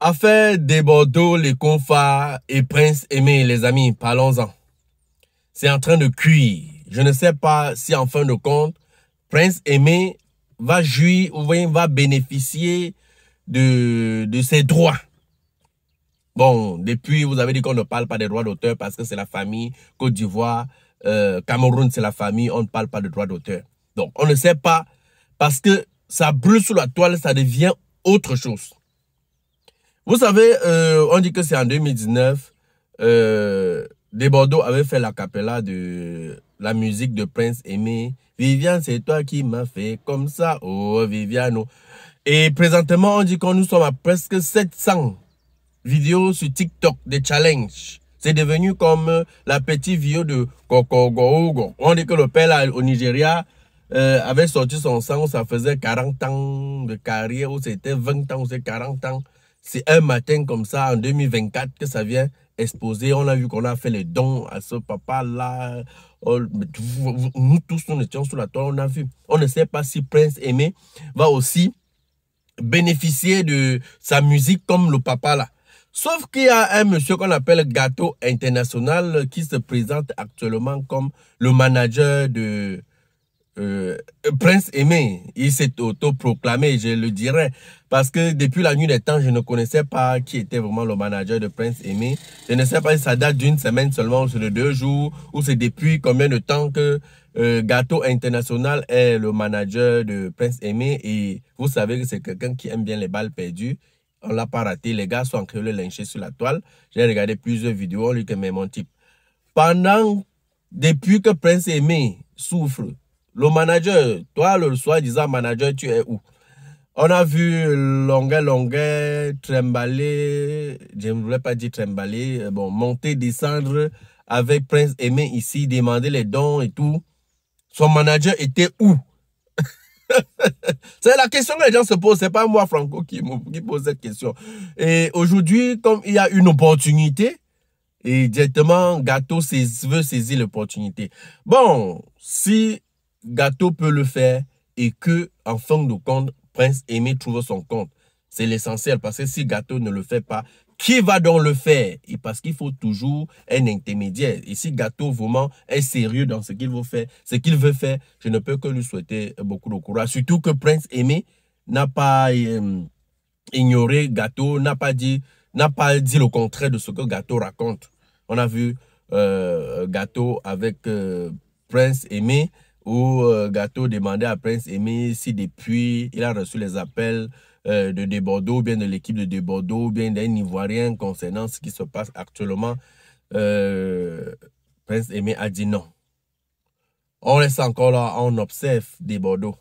Affaire des Bordeaux, les confards e et Prince Aimé, les amis, parlons-en. C'est en train de cuire. Je ne sais pas si en fin de compte, Prince Aimé va jouir ou va bénéficier de, de ses droits. Bon, depuis, vous avez dit qu'on ne parle pas des droits d'auteur parce que c'est la famille Côte d'Ivoire, euh, Cameroun, c'est la famille, on ne parle pas de droits d'auteur. Donc, on ne sait pas parce que ça brûle sous la toile, ça devient autre chose. Vous savez, euh, on dit que c'est en 2019, euh, Bordeaux avait fait la capella de la musique de Prince Aimé. Vivian, c'est toi qui m'as fait comme ça. Oh, Viviano. Et présentement, on dit qu'on nous sommes à presque 700 vidéos sur TikTok des challenges. C'est devenu comme euh, la petite vidéo de Kokogogo. On dit que le père au Nigeria euh, avait sorti son sang, ça faisait 40 ans de carrière, ou c'était 20 ans, ou c'est 40 ans. C'est un matin comme ça, en 2024, que ça vient exposer. On a vu qu'on a fait les dons à ce papa-là. Oh, nous tous, nous étions sur la toile, on a vu. On ne sait pas si Prince Aimé va aussi bénéficier de sa musique comme le papa-là. Sauf qu'il y a un monsieur qu'on appelle Gâteau International qui se présente actuellement comme le manager de euh, prince aimé. Il s'est autoproclamé, je le dirais. Parce que depuis la nuit des temps, je ne connaissais pas qui était vraiment le manager de Prince Aimé. Je ne sais pas si ça date d'une semaine seulement, ou c'est de deux jours, ou c'est depuis combien de temps que Gato euh, Gâteau International est le manager de Prince Aimé. Et vous savez que c'est quelqu'un qui aime bien les balles perdues. On l'a pas raté. Les gars sont en train de lyncher sur la toile. J'ai regardé plusieurs vidéos. On lui dit que mon type. Pendant, depuis que Prince Aimé souffre le manager, toi, le soir, disant manager, tu es où On a vu Longuet, Longuet, Trembalé, je ne voulais pas dire Trembalé, euh, bon, monter, descendre avec Prince Aimé ici, demander les dons et tout. Son manager était où c'est la question que les gens se posent. C'est pas moi, Franco, qui, pose cette question. Et aujourd'hui, comme il y a une opportunité, et directement, Gâteau veut saisir l'opportunité. Bon, si Gâteau peut le faire et que, en fin de compte, Prince Aimé trouve son compte. C'est l'essentiel parce que si Gâteau ne le fait pas, qui va donc le faire Et parce qu'il faut toujours un intermédiaire. Et si Gâteau vraiment est sérieux dans ce qu'il veut faire, ce qu'il veut faire, je ne peux que lui souhaiter euh, beaucoup de courage. Surtout que Prince Aimé n'a pas euh, ignoré Gâteau, n'a pas dit pas dit le contraire de ce que Gâteau raconte. On a vu euh, Gâteau avec Prince Aimé où euh, Gâteau demandait à Prince Aimé si depuis il a reçu les appels euh, de Desbordeaux, Bordeaux, bien de l'équipe de De Bordeaux, bien d'un Ivoirien concernant ce qui se passe actuellement. Euh, Prince Aimé a dit non. On reste encore là, on observe Desbordeaux.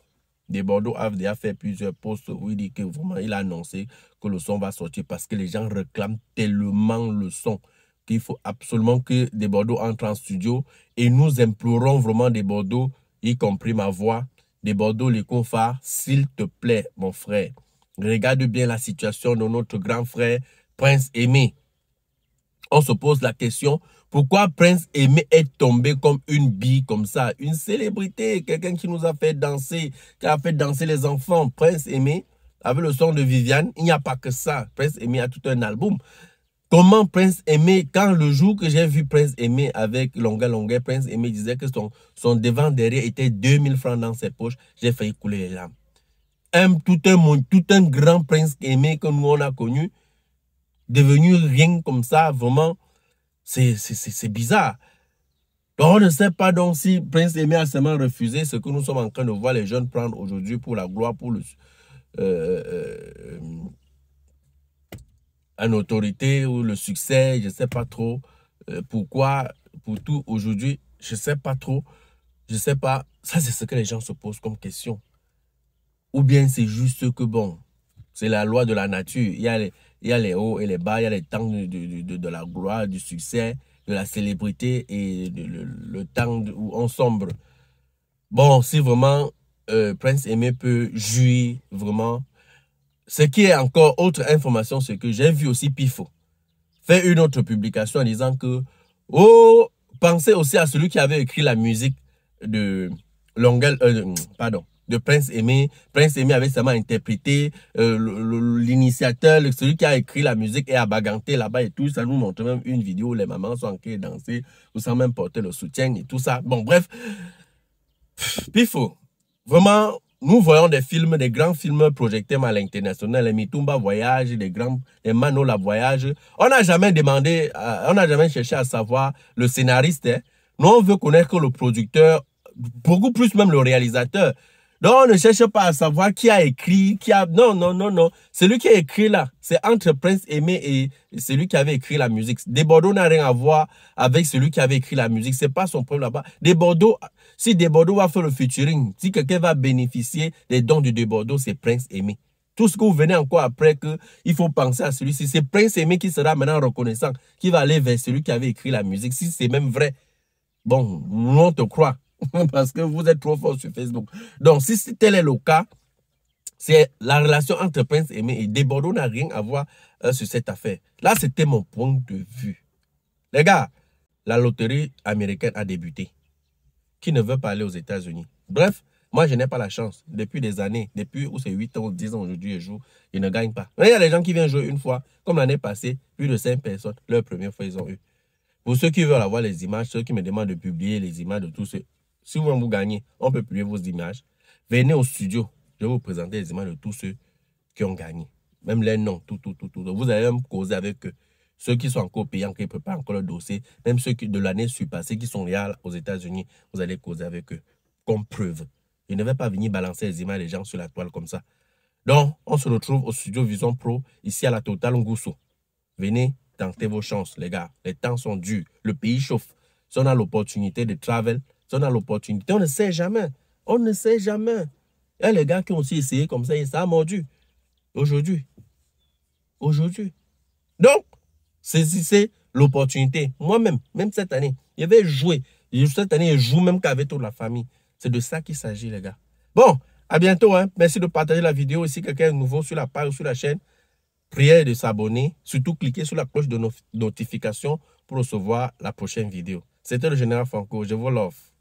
Bordeaux. a déjà fait plusieurs posts où il dit que vraiment il a annoncé que le son va sortir parce que les gens réclament tellement le son qu'il faut absolument que Desbordeaux entre en studio et nous implorons vraiment Desbordeaux y compris ma voix, des Bordeaux les confards, s'il te plaît, mon frère. Regarde bien la situation de notre grand frère, Prince Aimé. On se pose la question, pourquoi Prince Aimé est tombé comme une bille, comme ça Une célébrité, quelqu'un qui nous a fait danser, qui a fait danser les enfants. Prince Aimé, avec le son de Viviane, il n'y a pas que ça. Prince Aimé a tout un album. Comment Prince Aimé, quand le jour que j'ai vu Prince Aimé avec Longa Longa, Prince Aimé disait que son, son devant-derrière était 2000 francs dans ses poches, j'ai failli couler les larmes. Un, tout, un, tout un grand Prince Aimé que nous on a connu, devenu rien comme ça, vraiment, c'est bizarre. Donc on ne sait pas donc si Prince Aimé a seulement refusé ce que nous sommes en train de voir les jeunes prendre aujourd'hui pour la gloire, pour le... Euh, euh, euh, en autorité ou le succès, je ne sais pas trop euh, pourquoi, pour tout aujourd'hui, je ne sais pas trop, je ne sais pas. Ça, c'est ce que les gens se posent comme question. Ou bien c'est juste que, bon, c'est la loi de la nature. Il y a les, il y a les hauts et les bas, il y a les temps de, de, de, de la gloire, du succès, de la célébrité et le, le, temps où on sombre. Bon, si vraiment euh, Prince Aimé peut jouir vraiment ce qui est encore autre information, c'est que j'ai vu aussi Pifo faire une autre publication en disant que, oh, pensez aussi à celui qui avait écrit la musique de Longuel, euh, pardon, de Prince Aimé. Prince Aimé avait seulement interprété euh, l'initiateur, celui qui a écrit la musique et a baganté là-bas et tout. Ça nous montre même une vidéo où les mamans sont en train de danser, Ou sans même porter le soutien et tout ça. Bon, bref. Pifo, vraiment, nous voyons des films, des grands films projectés à l'international, les Mitumba Voyage, les grands, les Manola Voyage. On n'a jamais demandé, euh, on n'a jamais cherché à savoir le scénariste. Hein. Nous, on veut connaître que le producteur, beaucoup plus même le réalisateur. Non, on ne cherche pas à savoir qui a écrit, qui a... Non, non, non, non. Celui qui a écrit là, c'est entre Prince Aimé et celui qui avait écrit la musique. Des Bordeaux n'a rien à voir avec celui qui avait écrit la musique. C'est pas son problème là-bas. Des si Des Bordeaux va faire le featuring, si quelqu'un va bénéficier des dons de Des Bordeaux, c'est Prince Aimé. Tout ce que vous venez encore après, que il faut penser à celui-ci. C'est Prince Aimé qui sera maintenant reconnaissant, qui va aller vers celui qui avait écrit la musique, si c'est même vrai. Bon, on te croit. parce que vous êtes trop fort sur Facebook. Donc, si, tel est le cas, c'est la relation entre Prince Aimé et Desbordeaux n'a rien à voir euh, sur cette affaire. Là, c'était mon point de vue. Les gars, la loterie américaine a débuté. Qui ne veut pas aller aux États-Unis Bref, moi, je n'ai pas la chance. Depuis des années, depuis où c'est 8 ans, 10 ans aujourd'hui, je joue, je ne gagne pas. il y a des gens qui viennent jouer une fois, comme l'année passée, plus de 5 personnes, leur première fois, ils ont eu. Pour ceux qui veulent avoir les images, ceux qui me demandent de publier les images de tous ceux si vous, voulez vous gagner, on peut publier vos images. Venez au studio. Je vais vous présenter les images de tous ceux qui ont gagné. Même les noms, tout, tout, tout, tout. Vous allez même causer avec eux. Ceux qui sont encore payants, qui préparent encore le dossier, même ceux de l'année surpassée qui sont réels aux États-Unis, vous allez causer avec eux comme preuve. Je ne vais pas venir balancer les images des gens sur la toile comme ça. Donc, on se retrouve au studio Vision Pro, ici à la Total Ngusso. Venez tenter vos chances, les gars. Les temps sont durs. Le pays chauffe. Si on a l'opportunité de travel, on a l'opportunité. On ne sait jamais. On ne sait jamais. Il y a les gars qui ont aussi essayé comme ça et ça a mordu. Aujourd'hui. Aujourd'hui. Donc, saisissez l'opportunité. Moi-même, même cette année, je vais jouer. Cette année, je joue même qu'avec toute la famille. C'est de ça qu'il s'agit, les gars. Bon, à bientôt. Hein. Merci de partager la vidéo. Si quelqu'un est nouveau sur la page ou sur la chaîne, priez de s'abonner. Surtout, cliquez sur la cloche de notification pour recevoir la prochaine vidéo. C'était le général Franco. Je vous love.